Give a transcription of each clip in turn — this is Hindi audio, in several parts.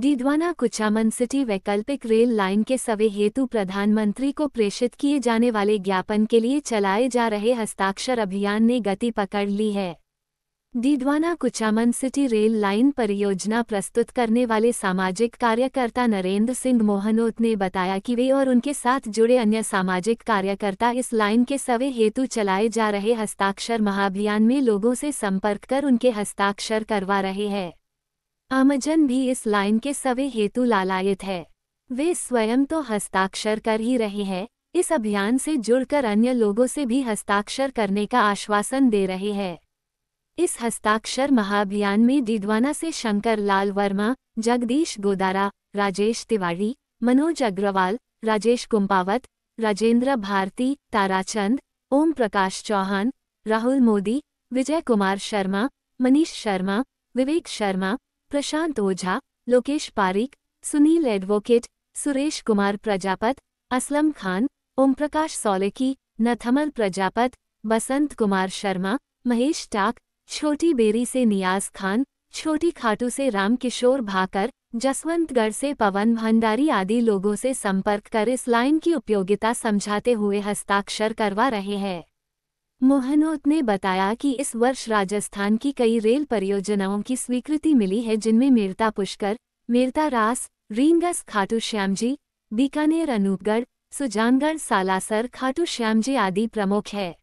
डीडवाना कुचामन सिटी वैकल्पिक रेल लाइन के सवे हेतु प्रधानमंत्री को प्रेषित किए जाने वाले ज्ञापन के लिए चलाए जा रहे हस्ताक्षर अभियान ने गति पकड़ ली है Didwana Kuchaman city rail line परियोजना प्रस्तुत करने वाले सामाजिक कार्यकर्ता नरेंद्र सिंह मोहनोत ने बताया कि वे और उनके साथ जुड़े अन्य सामाजिक कार्यकर्ता इस लाइन के सवे हेतु चलाए जा रहे हस्ताक्षर महाभियान में लोगों से संपर्क कर उनके हस्ताक्षर करवा रहे हैं अमजन भी इस लाइन के सवे हेतु लालायित है वे स्वयं तो हस्ताक्षर कर ही रहे हैं इस अभियान से जुड़कर अन्य लोगों से भी हस्ताक्षर करने का आश्वासन दे रहे हैं इस हस्ताक्षर महाअभियान में डिडवाना से शंकर लाल वर्मा जगदीश गोदारा राजेश तिवारी मनोज अग्रवाल राजेश कुंपावत राजेंद्र भारती ताराचंद ओम प्रकाश चौहान राहुल मोदी विजय कुमार शर्मा मनीष शर्मा विवेक शर्मा प्रशांत ओझा लोकेश पारिक सुनील एडवोकेट सुरेश कुमार प्रजापत असलम खान ओमप्रकाश सौलेकी नथमल प्रजापत बसंत कुमार शर्मा महेश टाक छोटी बेरी से नियाज खान छोटी खाटू से रामकिशोर भाकर जसवंतगढ़ से पवन भंडारी आदि लोगों से संपर्क कर इस लाइन की उपयोगिता समझाते हुए हस्ताक्षर करवा रहे हैं मोहनोत ने बताया कि इस वर्ष राजस्थान की कई रेल परियोजनाओं की स्वीकृति मिली है जिनमें मेरता पुष्कर मेरता रास रीनगस खाटू श्यामजी बीकानेर अनूपगढ़ सुजानगढ़ सालासर खाटू श्यामजी आदि प्रमुख है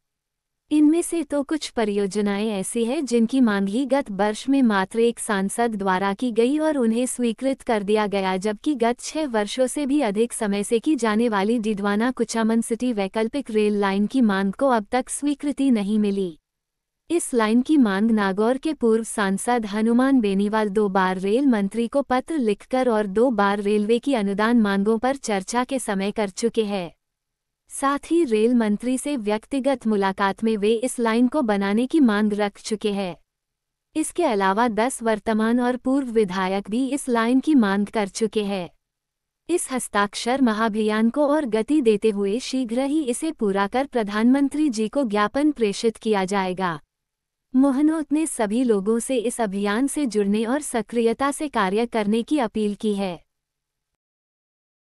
इनमें से तो कुछ परियोजनाएं ऐसी हैं जिनकी मांगी गत वर्ष में मात्र एक सांसद द्वारा की गई और उन्हें स्वीकृत कर दिया गया जबकि गत छह वर्षों से भी अधिक समय से की जाने वाली डिडवाना कुचामन सिटी वैकल्पिक रेल लाइन की मांग को अब तक स्वीकृति नहीं मिली इस लाइन की मांग नागौर के पूर्व सांसद हनुमान बेनीवाल दो बार रेल मंत्री को पत्र लिखकर और दो बार रेलवे की अनुदान मांगों पर चर्चा के समय कर चुके हैं साथ ही रेल मंत्री से व्यक्तिगत मुलाकात में वे इस लाइन को बनाने की मांग रख चुके हैं इसके अलावा दस वर्तमान और पूर्व विधायक भी इस लाइन की मांग कर चुके हैं इस हस्ताक्षर महाभियान को और गति देते हुए शीघ्र ही इसे पूरा कर प्रधानमंत्री जी को ज्ञापन प्रेषित किया जाएगा मोहनोत ने सभी लोगों से इस अभियान से जुड़ने और सक्रियता से कार्य करने की अपील की है